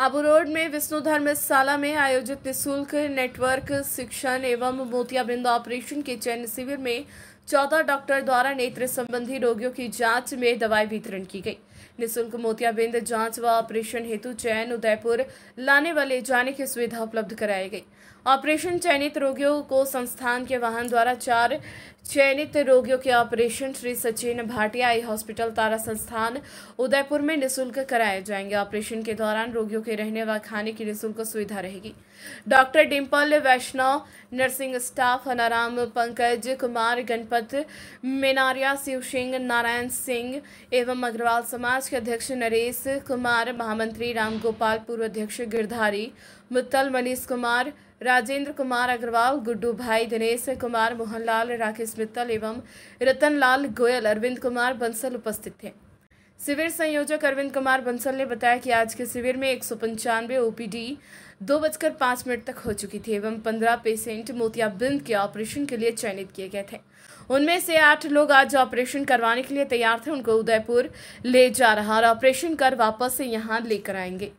Abu road में विष्णु धर्मशाला में आयोजित निःशुल्क नेटवर्क शिक्षण एवं मोतियाबिंद ऑपरेशन के चयन शिविर में चौदह डॉक्टर द्वारा नेत्र संबंधी रोगियों की जांच में दवाई वितरण की गई निःशुल्क मोतियाबिंद जांच व ऑपरेशन हेतु चयन उदयपुर लाने वाले जाने की सुविधा उपलब्ध कराई गई ऑपरेशन चयनित रोगियों को संस्थान के वाहन द्वारा चार चयनित रोगियों के operation Shri Sachin Bhatia eye hospital Tara Sansthan Udaipur में निःशुल्क कराए जाएंगे ऑपरेशन के दौरान रोगियों के रहने व खाने की निःशुल्क सुविधा रहेगी doctor Dimple Vaishnav nursing staff Anaram Pankaj Kumar Ganpat पद मेनारिया शिव सिंह नारायण सिंह एवं अग्रवाल समाज के अध्यक्ष नरेश कुमार महामंत्री रामगोपाल पूर्व अध्यक्ष गिरधारी मुत्तल मनीष कुमार राजेंद्र कुमार अग्रवाल गुड्डू भाई दिनेश कुमार मोहनलाल राकेश मित्तल एवं रतनलाल गोयल अरविंद कुमार बंसल उपस्थित थे शिविर संयोजक अरविंद कुमार बंसल ने बताया कि आज के शिविर में एक सौ पंचानवे ओ दो बजकर पाँच मिनट तक हो चुकी थी एवं पंद्रह पेशेंट मोतियाबिंद के ऑपरेशन के लिए चयनित किए गए थे उनमें से आठ लोग आज ऑपरेशन करवाने के लिए तैयार थे उनको उदयपुर ले जा रहा और ऑपरेशन कर वापस से यहाँ लेकर आएंगे